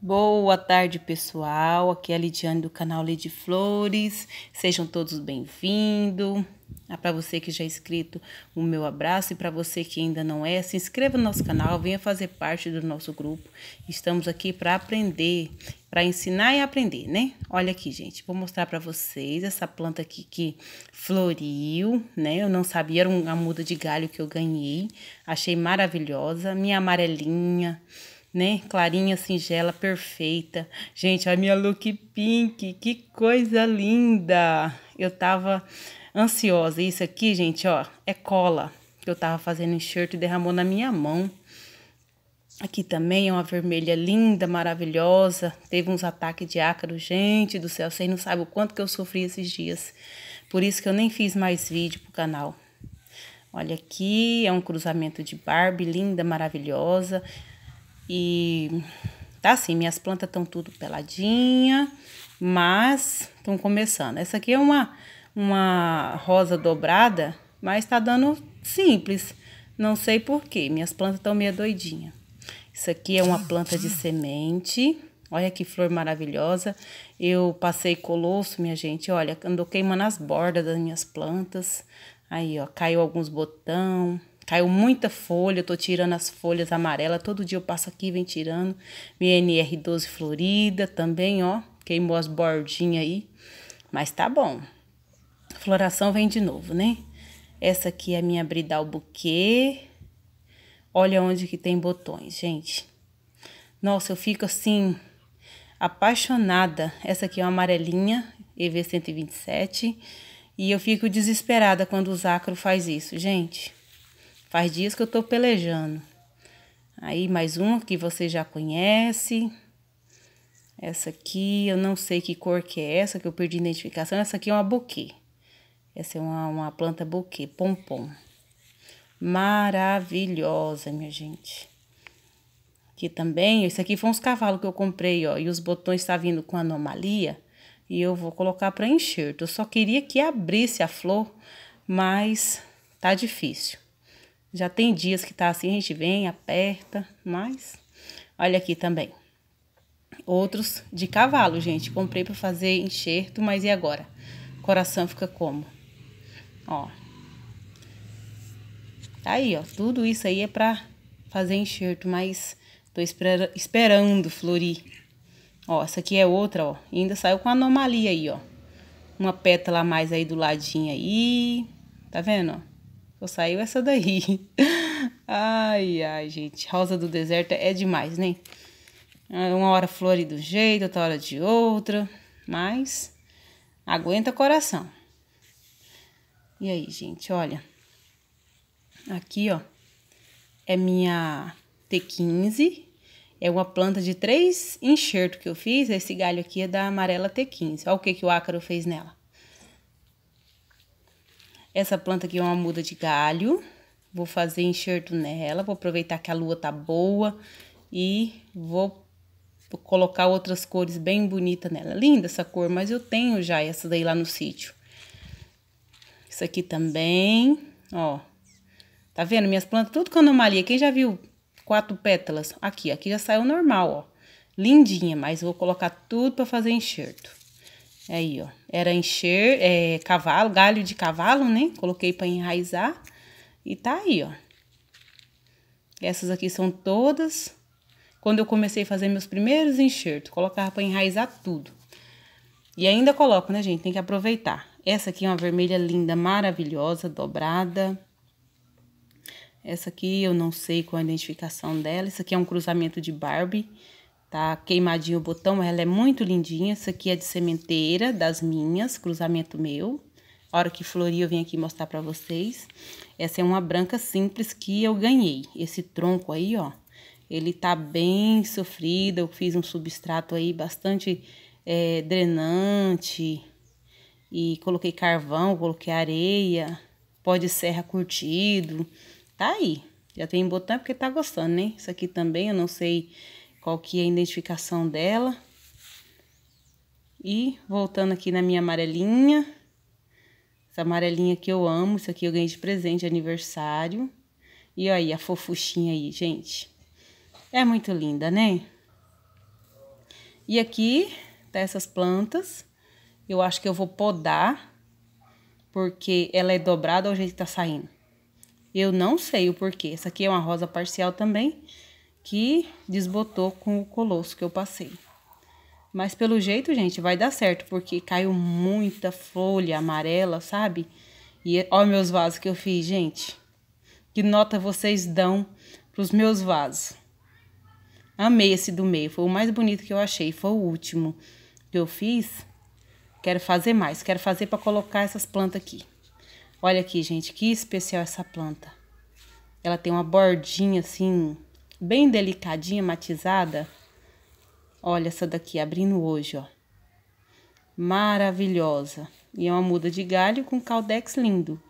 Boa tarde, pessoal. Aqui é a Lidiane do canal Lid Flores. Sejam todos bem-vindos. Ah, para você que já é inscrito, o meu abraço. E para você que ainda não é, se inscreva no nosso canal, venha fazer parte do nosso grupo. Estamos aqui para aprender, para ensinar e aprender, né? Olha aqui, gente, vou mostrar para vocês essa planta aqui que floriu, né? Eu não sabia, era uma muda de galho que eu ganhei. Achei maravilhosa, minha amarelinha né? Clarinha, singela, perfeita. Gente, a minha look pink, que coisa linda! Eu tava ansiosa. Isso aqui, gente, ó, é cola que eu tava fazendo enxerto e derramou na minha mão. Aqui também é uma vermelha linda, maravilhosa. Teve uns ataques de ácaro, gente do céu, vocês não sabem o quanto que eu sofri esses dias. Por isso que eu nem fiz mais vídeo pro canal. Olha aqui, é um cruzamento de Barbie, linda, maravilhosa. E tá assim, minhas plantas estão tudo peladinha, mas estão começando. Essa aqui é uma, uma rosa dobrada, mas tá dando simples. Não sei porquê, minhas plantas estão meio doidinha. Isso aqui é uma planta de semente. Olha que flor maravilhosa. Eu passei colosso, minha gente. Olha, andou queimando as bordas das minhas plantas. Aí, ó, caiu alguns botão. Caiu muita folha, eu tô tirando as folhas amarelas. Todo dia eu passo aqui, vem tirando. Minha NR12 florida também, ó. Queimou as bordinhas aí. Mas tá bom. floração vem de novo, né? Essa aqui é a minha bridal buquê. Olha onde que tem botões, gente. Nossa, eu fico assim, apaixonada. Essa aqui é uma amarelinha, EV127. E eu fico desesperada quando o Zacro faz isso, gente. Faz dias que eu estou pelejando. Aí mais uma que você já conhece. Essa aqui, eu não sei que cor que é essa, que eu perdi identificação. Essa aqui é uma buquê. Essa é uma, uma planta buquê, pompom. Maravilhosa, minha gente. Aqui também, esse aqui foi uns cavalos que eu comprei, ó. E os botões tá vindo com anomalia. E eu vou colocar para enxerto. Eu só queria que abrisse a flor, mas tá difícil. Já tem dias que tá assim, a gente vem, aperta, mas olha aqui também. Outros de cavalo, gente. Comprei para fazer enxerto, mas e agora? O coração fica como? Ó. Tá aí, ó. Tudo isso aí é para fazer enxerto, mas tô esper esperando florir. Ó, essa aqui é outra, ó. E ainda saiu com anomalia aí, ó. Uma pétala a mais aí do ladinho aí. Tá vendo, ó? Só saiu essa daí. Ai, ai, gente. Rosa do deserto é demais, né? Uma hora flore do jeito, outra hora de outra. Mas aguenta coração. E aí, gente, olha. Aqui, ó. É minha T15. É uma planta de três enxerto que eu fiz. Esse galho aqui é da amarela T15. Olha o que, que o ácaro fez nela. Essa planta aqui é uma muda de galho. Vou fazer enxerto nela, vou aproveitar que a lua tá boa e vou colocar outras cores bem bonitas nela. Linda essa cor, mas eu tenho já essa daí lá no sítio. Isso aqui também, ó. Tá vendo? Minhas plantas, tudo com anomalia. Quem já viu quatro pétalas? Aqui, aqui já saiu normal, ó. Lindinha, mas vou colocar tudo para fazer enxerto. Aí, ó, era encher, é, cavalo, galho de cavalo, né? Coloquei para enraizar e tá aí, ó. Essas aqui são todas quando eu comecei a fazer meus primeiros enxertos, colocava para enraizar tudo. E ainda coloco, né, gente? Tem que aproveitar. Essa aqui é uma vermelha linda, maravilhosa, dobrada. Essa aqui eu não sei qual a identificação dela. Isso aqui é um cruzamento de Barbie tá queimadinho o botão, ela é muito lindinha. Isso aqui é de sementeira das minhas, cruzamento meu. A hora que florir eu vim aqui mostrar pra vocês. Essa é uma branca simples que eu ganhei. Esse tronco aí, ó, ele tá bem sofrido. Eu fiz um substrato aí bastante é, drenante. E coloquei carvão, coloquei areia, pó de serra curtido. Tá aí. Já tem botão é porque tá gostando, né? Isso aqui também eu não sei qual que é a identificação dela. E voltando aqui na minha amarelinha, essa amarelinha que eu amo, isso aqui eu ganhei de presente de aniversário. E aí, a fofuchinha aí, gente. É muito linda, né? E aqui tá essas plantas. Eu acho que eu vou podar, porque ela é dobrada ao jeito que tá saindo. Eu não sei o porquê. Essa aqui é uma rosa parcial também que desbotou com o colosso que eu passei. Mas pelo jeito, gente, vai dar certo, porque caiu muita folha amarela, sabe? E olha meus vasos que eu fiz, gente. Que nota vocês dão pros meus vasos? Amei esse do meio, foi o mais bonito que eu achei, foi o último que eu fiz. Quero fazer mais, quero fazer para colocar essas plantas aqui. Olha aqui, gente, que especial essa planta. Ela tem uma bordinha assim bem delicadinha, matizada. Olha essa daqui abrindo hoje, ó. Maravilhosa. E é uma muda de galho com caldex lindo.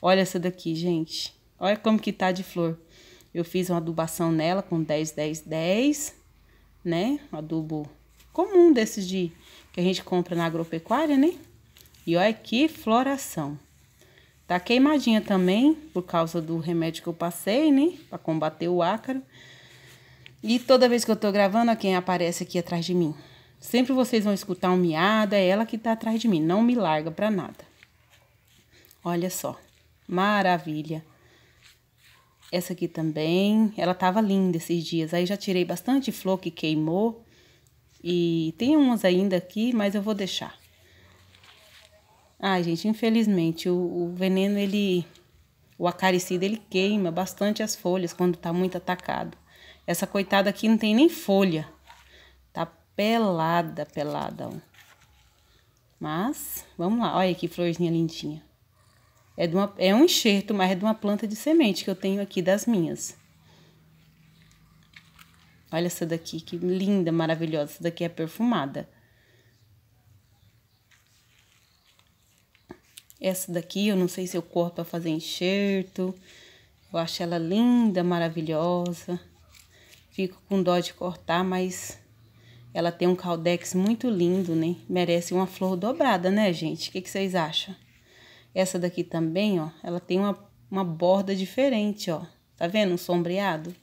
Olha essa daqui, gente. Olha como que tá de flor. Eu fiz uma adubação nela com 10, 10, 10, né? Um adubo comum desses de que a gente compra na agropecuária, né? E olha que floração. Tá queimadinha também, por causa do remédio que eu passei, né? Pra combater o ácaro. E toda vez que eu tô gravando, quem aparece aqui atrás de mim? Sempre vocês vão escutar um miado, é ela que tá atrás de mim, não me larga pra nada. Olha só, maravilha. Essa aqui também, ela tava linda esses dias. Aí já tirei bastante flor que queimou. E tem umas ainda aqui, mas eu vou deixar. Ai, gente, infelizmente, o, o veneno, ele... O acaricida, ele queima bastante as folhas quando tá muito atacado. Essa coitada aqui não tem nem folha. Tá pelada, pelada, ó. Mas, vamos lá. Olha que florzinha lindinha. É, uma, é um enxerto, mas é de uma planta de semente que eu tenho aqui das minhas. Olha essa daqui, que linda, maravilhosa. Essa daqui é perfumada. Essa daqui, eu não sei se eu corto para fazer enxerto. Eu acho ela linda, maravilhosa. Fico com dó de cortar, mas ela tem um caldex muito lindo, né? Merece uma flor dobrada, né, gente? O que, que vocês acham? Essa daqui também, ó, ela tem uma, uma borda diferente, ó. Tá vendo? Um sombreado.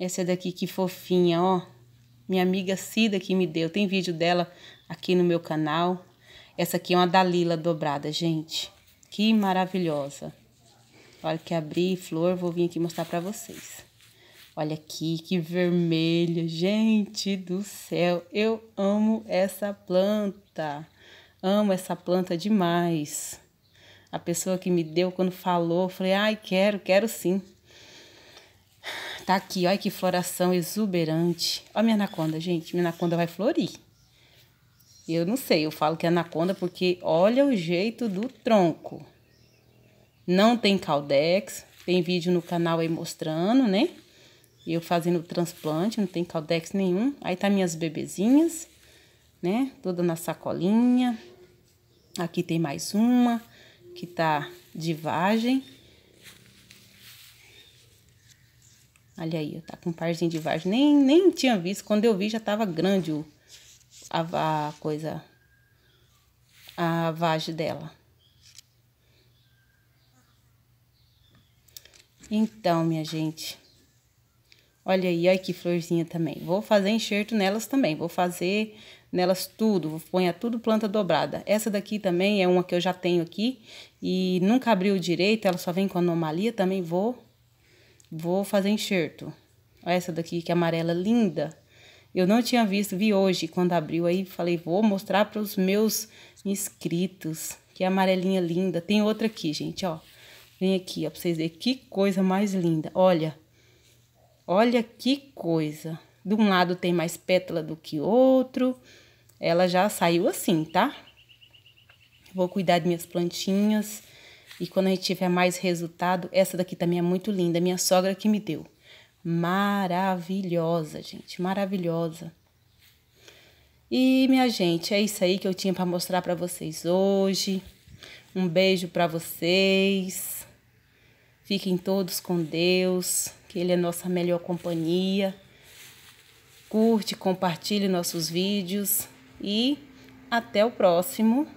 Essa daqui que fofinha, ó. Minha amiga Cida que me deu. Tem vídeo dela aqui no meu canal. Essa aqui é uma Dalila dobrada, gente. Que maravilhosa. Olha que abri flor, vou vir aqui mostrar pra vocês. Olha aqui que vermelha, gente do céu. Eu amo essa planta. Amo essa planta demais. A pessoa que me deu quando falou, falei: "Ai, quero, quero sim". Tá aqui, olha que floração exuberante. Olha minha anaconda, gente. Minha anaconda vai florir. Eu não sei, eu falo que é anaconda porque olha o jeito do tronco. Não tem caldex, tem vídeo no canal aí mostrando, né? eu fazendo o transplante, não tem caldex nenhum. Aí tá minhas bebezinhas, né? Toda na sacolinha. Aqui tem mais uma que tá de vagem. Olha aí, tá com um parzinho de vagem. Nem, nem tinha visto. Quando eu vi, já tava grande o, a, a coisa, a vagem dela. Então, minha gente, Olha aí, olha que florzinha também. Vou fazer enxerto nelas também. Vou fazer nelas tudo, vou pôr tudo planta dobrada. Essa daqui também é uma que eu já tenho aqui e nunca abriu direito, ela só vem com anomalia, também vou vou fazer enxerto. Essa daqui que é amarela linda. Eu não tinha visto, vi hoje quando abriu aí, falei, vou mostrar para os meus inscritos. Que é amarelinha linda. Tem outra aqui, gente, ó. Vem aqui, ó, para vocês verem que coisa mais linda. Olha, Olha que coisa! De um lado tem mais pétala do que outro. Ela já saiu assim, tá? Vou cuidar de minhas plantinhas. E quando a gente tiver mais resultado, essa daqui também é muito linda. Minha sogra que me deu. Maravilhosa, gente. Maravilhosa. E, minha gente, é isso aí que eu tinha para mostrar para vocês hoje. Um beijo para vocês. Fiquem todos com Deus que Ele é nossa melhor companhia. Curte, compartilhe nossos vídeos e até o próximo.